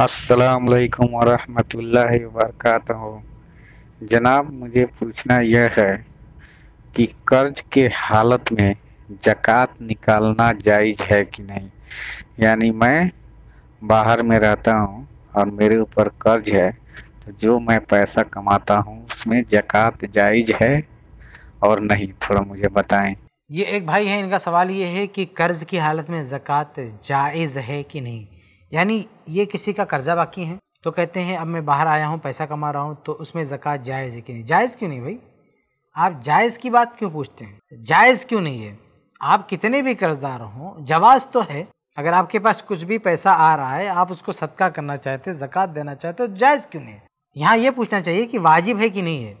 असलकम वरहमल वरक जनाब मुझे पूछना यह है कि कर्ज के हालत में जक़ात निकालना जायज़ है कि नहीं यानी मैं बाहर में रहता हूँ और मेरे ऊपर कर्ज है तो जो मैं पैसा कमाता हूँ उसमें जक़ात जायज़ है और नहीं थोड़ा मुझे बताएं ये एक भाई है इनका सवाल ये है कि कर्ज़ की हालत में जक़ात जायज़ है कि नहीं यानी ये किसी का कर्ज़ा बाकी है तो कहते हैं अब मैं बाहर आया हूँ पैसा कमा रहा हूँ तो उसमें ज़क़़त जायज़ है कि नहीं जायज़ क्यों नहीं भाई आप जायज़ की बात क्यों पूछते हैं जायज़ क्यों नहीं है आप कितने भी कर्जदार हों जवाज़ तो है अगर आपके पास कुछ भी पैसा आ रहा है आप उसको सदका करना चाहते ज़क़़त देना चाहते तो जायज़ क्यों नहीं यहाँ ये पूछना चाहिए कि वाजिब है कि नहीं है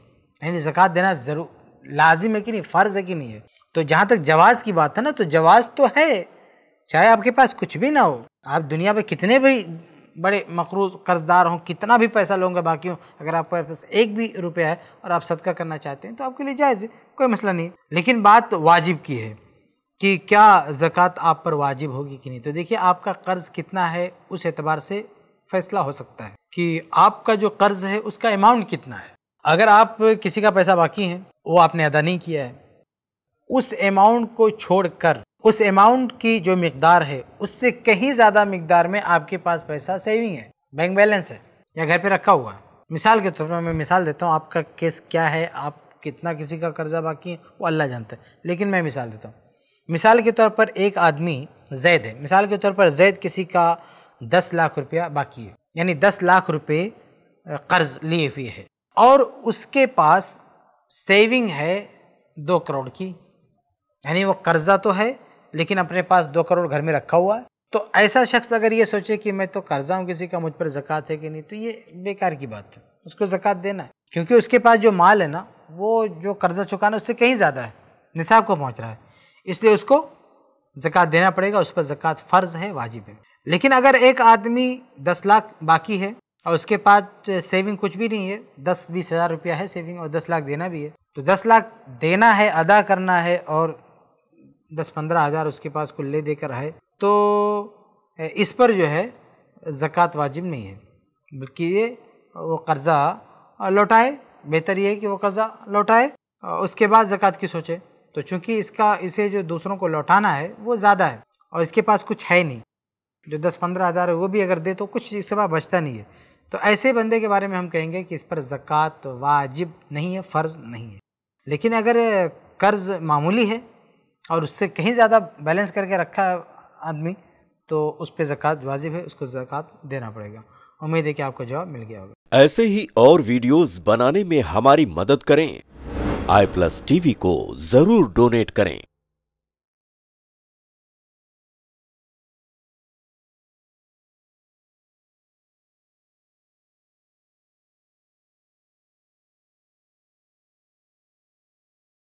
यानी ज़क़़त देना ज़रूर लाजिम है कि नहीं फ़र्ज़ है कि नहीं है तो जहाँ तक जवाज़ की बात है ना तो जवाज़ तो है चाहे आपके पास कुछ भी ना हो आप दुनिया में कितने भी बड़े मकरूज कर्जदार हों कितना भी पैसा लोगे बाकी हों अगर आपके पास एक भी रुपया है और आप सदका करना चाहते हैं तो आपके लिए जायज़ है कोई मसला नहीं लेकिन बात वाजिब की है कि क्या ज़क़़त आप पर वाजिब होगी कि नहीं तो देखिए आपका कर्ज़ कितना है उस एतबार से फैसला हो सकता है कि आपका जो कर्ज़ है उसका अमाउंट कितना है अगर आप किसी का पैसा बाकी है वो आपने अदा नहीं किया है उस अमाउंट को छोड़कर उस अमाउंट की जो मकदार है उससे कहीं ज़्यादा मकदार में आपके पास पैसा सेविंग है बैंक बैलेंस है या घर पर रखा हुआ है मिसाल के तौर पर मैं मिसाल देता हूँ आपका केस क्या है आप कितना किसी का कर्जा बाकी है वो अल्लाह जानता है लेकिन मैं मिसाल देता हूँ मिसाल के तौर पर एक आदमी जैद है मिसाल के तौर पर जैद किसी का दस लाख रुपया बाकी है यानी दस लाख रुपये कर्ज लिए हुए है और उसके पास सेविंग है दो करोड़ की यानी वो कर्जा तो है लेकिन अपने पास दो करोड़ घर में रखा हुआ है तो ऐसा शख्स अगर ये सोचे कि मैं तो कर्जा हूँ किसी का मुझ पर जक़ात है कि नहीं तो ये बेकार की बात है उसको जक़ात देना है क्योंकि उसके पास जो माल है ना वो जो कर्जा चुकाना उससे कहीं ज़्यादा है निसाब को पहुँच रहा है इसलिए उसको जक़ात देना पड़ेगा उस पर जक़ात फ़र्ज़ है वाजिब है लेकिन अगर एक आदमी दस लाख बाकी है और उसके पास सेविंग कुछ भी नहीं है दस बीस हज़ार रुपया है सेविंग और दस लाख देना भी है तो दस लाख देना है अदा करना है और दस पंद्रह हज़ार उसके पास ले देकर आए तो इस पर जो है ज़क़़त वाजिब नहीं है बल्कि ये वो कर्ज़ा लौटाए बेहतर ये है कि वो कर्ज़ा लौटाए उसके बाद ज़क़़त की सोचे तो चूंकि इसका इसे जो दूसरों को लौटाना है वो ज़्यादा है और इसके पास कुछ है नहीं जो दस पंद्रह हज़ार है वो भी अगर दे तो कुछ इस सिवा बचता नहीं है तो ऐसे बंदे के बारे में हम कहेंगे कि इस पर ज़क़़त वाजिब नहीं है फ़र्ज़ नहीं है लेकिन अगर कर्ज़ मामूली है और उससे कहीं ज़्यादा बैलेंस करके रखा है आदमी तो उस पर जक़ात वाजिब है उसको जक़ात देना पड़ेगा उम्मीद है कि आपको जवाब मिल गया होगा ऐसे ही और वीडियोस बनाने में हमारी मदद करें आई प्लस टीवी को ज़रूर डोनेट करें